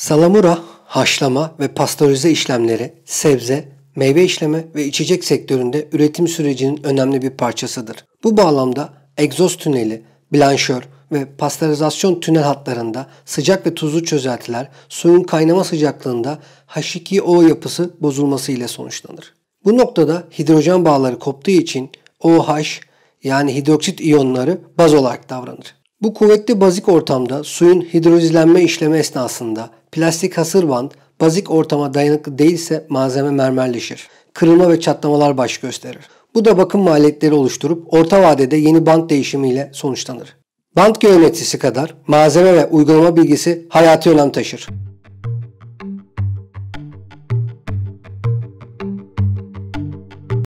Salamura, haşlama ve pastörize işlemleri sebze, meyve işleme ve içecek sektöründe üretim sürecinin önemli bir parçasıdır. Bu bağlamda egzoz tüneli, blanşör ve pastörizasyon tünel hatlarında sıcak ve tuzlu çözeltiler suyun kaynama sıcaklığında H2O yapısı bozulması ile sonuçlanır. Bu noktada hidrojen bağları koptuğu için OH yani hidroksit iyonları baz olarak davranır. Bu kuvvetli bazik ortamda suyun hidrolizenme işlemi esnasında plastik hasır band bazik ortama dayanıklı değilse malzeme mermerleşir. Kırılma ve çatlamalar baş gösterir. Bu da bakım maliyetleri oluşturup orta vadede yeni band değişimiyle sonuçlanır. Band geometrisi kadar malzeme ve uygulama bilgisi hayati önem taşır.